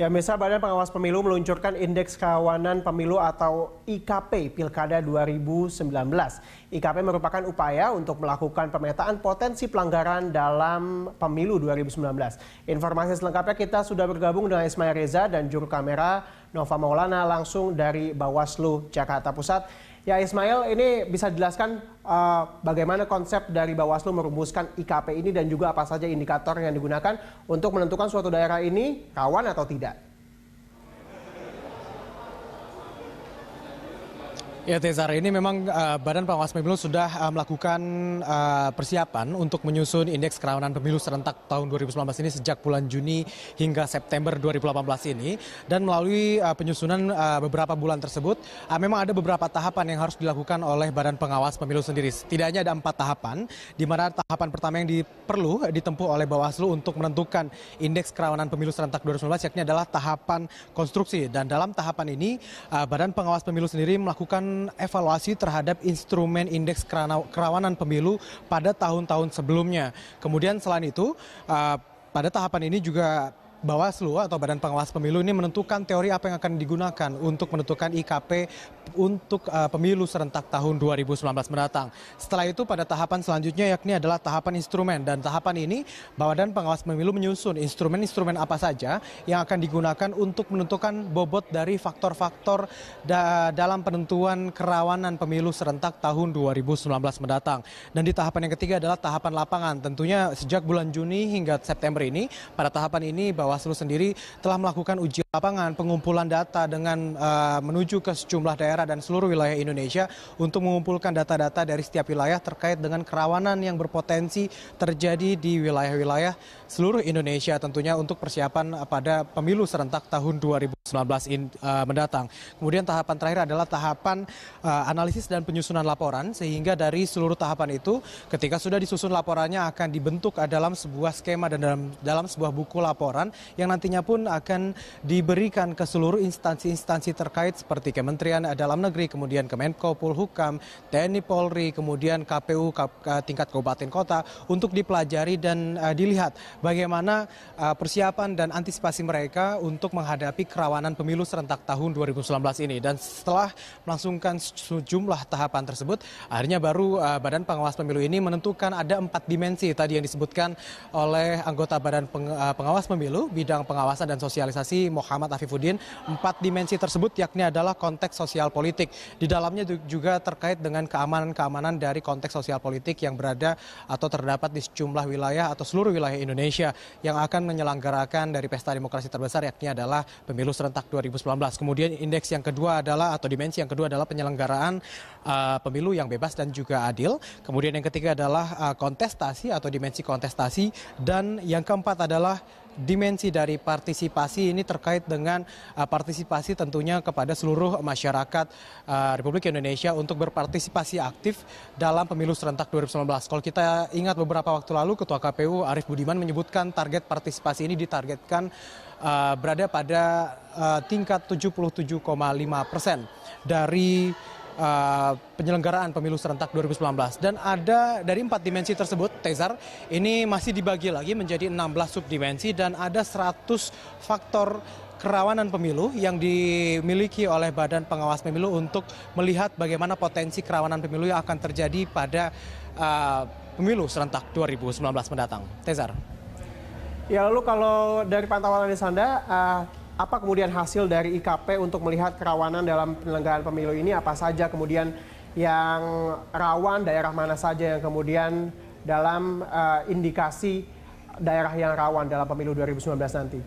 Ya, misal Badan Pengawas Pemilu meluncurkan Indeks Kawanan Pemilu atau IKP Pilkada 2019. IKP merupakan upaya untuk melakukan pemetaan potensi pelanggaran dalam pemilu 2019. Informasi selengkapnya kita sudah bergabung dengan Ismail Reza dan juru kamera Nova Maulana langsung dari Bawaslu Jakarta Pusat. Ya Ismail, ini bisa dijelaskan uh, bagaimana konsep dari Bawaslu merumuskan IKP ini dan juga apa saja indikator yang digunakan untuk menentukan suatu daerah ini rawan atau tidak? Ya Tezar, ini memang uh, Badan Pengawas Pemilu sudah uh, melakukan uh, persiapan untuk menyusun indeks kerawanan pemilu serentak tahun 2019 ini sejak bulan Juni hingga September 2018 ini. Dan melalui uh, penyusunan uh, beberapa bulan tersebut, uh, memang ada beberapa tahapan yang harus dilakukan oleh Badan Pengawas Pemilu sendiri. Setidaknya ada empat tahapan, di mana tahapan pertama yang perlu ditempuh oleh Bawaslu untuk menentukan indeks kerawanan pemilu serentak 2019, yakni adalah tahapan konstruksi. Dan dalam tahapan ini, uh, Badan Pengawas Pemilu sendiri melakukan evaluasi terhadap instrumen indeks kerawanan pemilu pada tahun-tahun sebelumnya. Kemudian selain itu, uh, pada tahapan ini juga Bawaslu atau Badan Pengawas Pemilu ini menentukan teori apa yang akan digunakan untuk menentukan IKP untuk uh, pemilu serentak tahun 2019 mendatang. Setelah itu pada tahapan selanjutnya yakni adalah tahapan instrumen dan tahapan ini Badan Pengawas Pemilu menyusun instrumen-instrumen apa saja yang akan digunakan untuk menentukan bobot dari faktor-faktor da dalam penentuan kerawanan pemilu serentak tahun 2019 mendatang. Dan di tahapan yang ketiga adalah tahapan lapangan. Tentunya sejak bulan Juni hingga September ini pada tahapan ini bahwa Bawaslu sendiri telah melakukan uji lapangan pengumpulan data dengan uh, menuju ke sejumlah daerah dan seluruh wilayah Indonesia untuk mengumpulkan data-data dari setiap wilayah terkait dengan kerawanan yang berpotensi terjadi di wilayah-wilayah seluruh Indonesia tentunya untuk persiapan pada pemilu serentak tahun 2020. 19 uh, eh, mendatang. Kemudian tahapan terakhir adalah tahapan uh, analisis dan penyusunan laporan sehingga dari seluruh tahapan itu ketika sudah disusun laporannya akan dibentuk dalam sebuah skema dan dalam dalam sebuah buku laporan yang nantinya pun akan diberikan ke seluruh instansi-instansi terkait seperti Kementerian Dalam Negeri, kemudian Kemenko Polhukam, TNI Polri, kemudian KPU eh, tingkat kabupaten kota untuk dipelajari dan uh, dilihat bagaimana uh, persiapan dan antisipasi mereka untuk menghadapi kerawanan pelaksanaan pemilu serentak tahun 2019 ini. Dan setelah melangsungkan sejumlah tahapan tersebut, akhirnya baru uh, Badan Pengawas Pemilu ini menentukan ada empat dimensi tadi yang disebutkan oleh anggota Badan Peng, uh, Pengawas Pemilu, bidang pengawasan dan sosialisasi Muhammad Afifuddin. Empat dimensi tersebut yakni adalah konteks sosial politik. Di dalamnya juga terkait dengan keamanan-keamanan dari konteks sosial politik yang berada atau terdapat di sejumlah wilayah atau seluruh wilayah Indonesia yang akan menyelenggarakan dari pesta demokrasi terbesar yakni adalah pemilu serentak serentak 2019. Kemudian indeks yang kedua adalah atau dimensi yang kedua adalah penyelenggaraan uh, pemilu yang bebas dan juga adil. Kemudian yang ketiga adalah uh, kontestasi atau dimensi kontestasi dan yang keempat adalah dimensi dari partisipasi ini terkait dengan uh, partisipasi tentunya kepada seluruh masyarakat uh, Republik Indonesia untuk berpartisipasi aktif dalam pemilu serentak 2019. Kalau kita ingat beberapa waktu lalu Ketua KPU Arief Budiman menyebutkan target partisipasi ini ditargetkan uh, berada pada uh, tingkat 77,5 persen dari uh, penyelenggaraan pemilu serentak 2019. Dan ada dari empat dimensi tersebut, Tezar, ini masih dibagi lagi menjadi 16 subdimensi dan ada 100 faktor kerawanan pemilu yang dimiliki oleh Badan Pengawas Pemilu untuk melihat bagaimana potensi kerawanan pemilu yang akan terjadi pada uh, pemilu serentak 2019 mendatang. Tezar. Ya lalu kalau dari pantauan Anda, uh, eh, apa kemudian hasil dari IKP untuk melihat kerawanan dalam penyelenggaraan pemilu ini apa saja kemudian yang rawan daerah mana saja yang kemudian dalam uh, indikasi daerah yang rawan dalam pemilu 2019 nanti?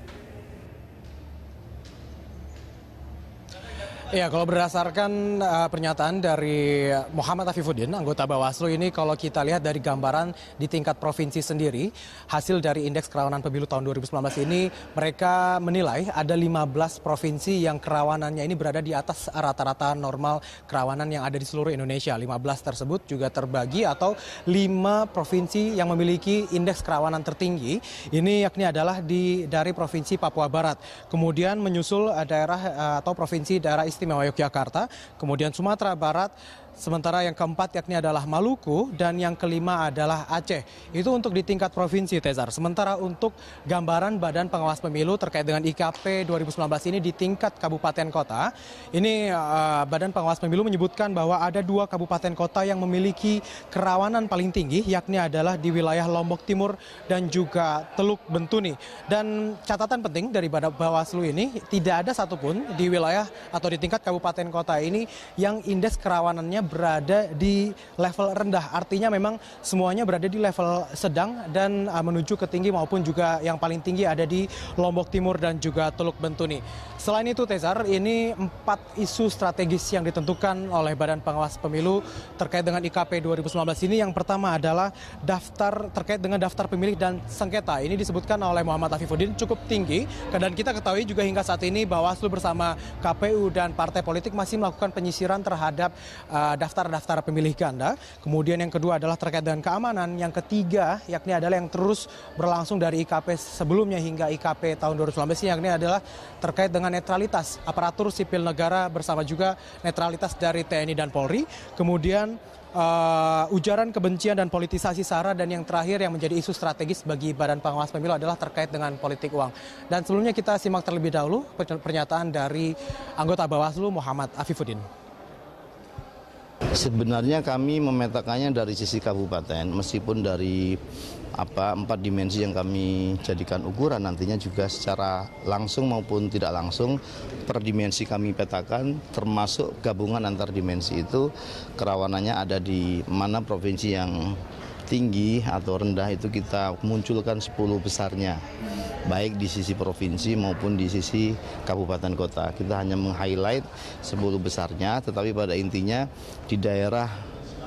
Ya, kalau berdasarkan uh, pernyataan dari Muhammad Afifuddin, anggota Bawaslu ini kalau kita lihat dari gambaran di tingkat provinsi sendiri, hasil dari indeks kerawanan pemilu tahun 2019 ini mereka menilai ada 15 provinsi yang kerawanannya ini berada di atas rata-rata normal kerawanan yang ada di seluruh Indonesia. 15 tersebut juga terbagi atau 5 provinsi yang memiliki indeks kerawanan tertinggi. Ini yakni adalah di dari provinsi Papua Barat. Kemudian menyusul eh, daerah uh, atau provinsi daerah istimewa Yogyakarta, kemudian Sumatera Barat, Sementara yang keempat yakni adalah Maluku dan yang kelima adalah Aceh. Itu untuk di tingkat provinsi Tezar. Sementara untuk gambaran Badan Pengawas Pemilu terkait dengan IKP 2019 ini di tingkat kabupaten kota, ini uh, Badan Pengawas Pemilu menyebutkan bahwa ada dua kabupaten kota yang memiliki kerawanan paling tinggi yakni adalah di wilayah Lombok Timur dan juga Teluk Bentuni. Dan catatan penting dari Badan Bawaslu ini tidak ada satupun di wilayah atau di tingkat kabupaten kota ini yang indeks kerawanannya berada di level rendah. Artinya memang semuanya berada di level sedang dan uh, menuju ke tinggi maupun juga yang paling tinggi ada di Lombok Timur dan juga Teluk Bentuni. Selain itu Tezar, ini empat isu strategis yang ditentukan oleh Badan Pengawas Pemilu terkait dengan IKP 2019 ini. Yang pertama adalah daftar terkait dengan daftar pemilih dan sengketa. Ini disebutkan oleh Muhammad Afifuddin cukup tinggi dan kita ketahui juga hingga saat ini Bawaslu bersama KPU dan partai politik masih melakukan penyisiran terhadap uh, daftar-daftar pemilih ganda. Kemudian yang kedua adalah terkait dengan keamanan. Yang ketiga yakni adalah yang terus berlangsung dari IKP sebelumnya hingga IKP tahun 2019 yakni adalah terkait dengan netralitas aparatur sipil negara bersama juga netralitas dari TNI dan Polri. Kemudian uh, ujaran kebencian dan politisasi SARA dan yang terakhir yang menjadi isu strategis bagi Badan Pengawas Pemilu adalah terkait dengan politik uang. Dan sebelumnya kita simak terlebih dahulu pernyataan dari anggota Bawaslu Muhammad Afifuddin. Sebenarnya kami memetakannya dari sisi kabupaten, meskipun dari apa empat dimensi yang kami jadikan ukuran nantinya juga secara langsung maupun tidak langsung per dimensi kami petakan termasuk gabungan antar dimensi itu kerawanannya ada di mana provinsi yang tinggi atau rendah itu kita munculkan 10 besarnya baik di sisi provinsi maupun di sisi kabupaten kota kita hanya meng-highlight 10 besarnya tetapi pada intinya di daerah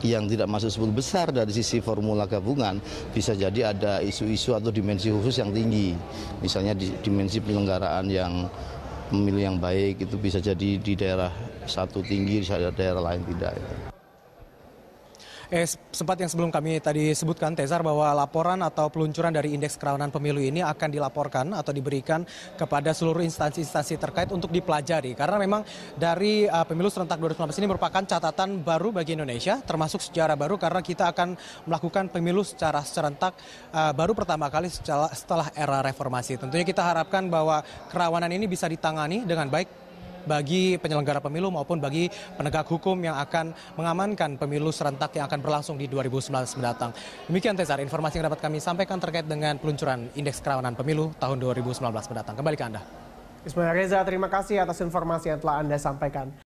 yang tidak masuk 10 besar dari sisi formula gabungan bisa jadi ada isu-isu atau dimensi khusus yang tinggi misalnya di, dimensi penyelenggaraan yang pemilu yang baik itu bisa jadi di daerah satu tinggi di daerah lain tidak eh, sempat yang sebelum kami tadi sebutkan Tezar bahwa laporan atau peluncuran dari indeks kerawanan pemilu ini akan dilaporkan atau diberikan kepada seluruh instansi-instansi terkait untuk dipelajari karena memang dari uh, pemilu serentak 2019 ini merupakan catatan baru bagi Indonesia termasuk sejarah baru karena kita akan melakukan pemilu secara serentak uh, baru pertama kali setelah, setelah era reformasi. Tentunya kita harapkan bahwa kerawanan ini bisa ditangani dengan baik bagi penyelenggara pemilu maupun bagi penegak hukum yang akan mengamankan pemilu serentak yang akan berlangsung di 2019 mendatang. Demikian Tezar, informasi yang dapat kami sampaikan terkait dengan peluncuran indeks kerawanan pemilu tahun 2019 mendatang. Kembali ke Anda. Ismail Reza, terima kasih atas informasi yang telah Anda sampaikan.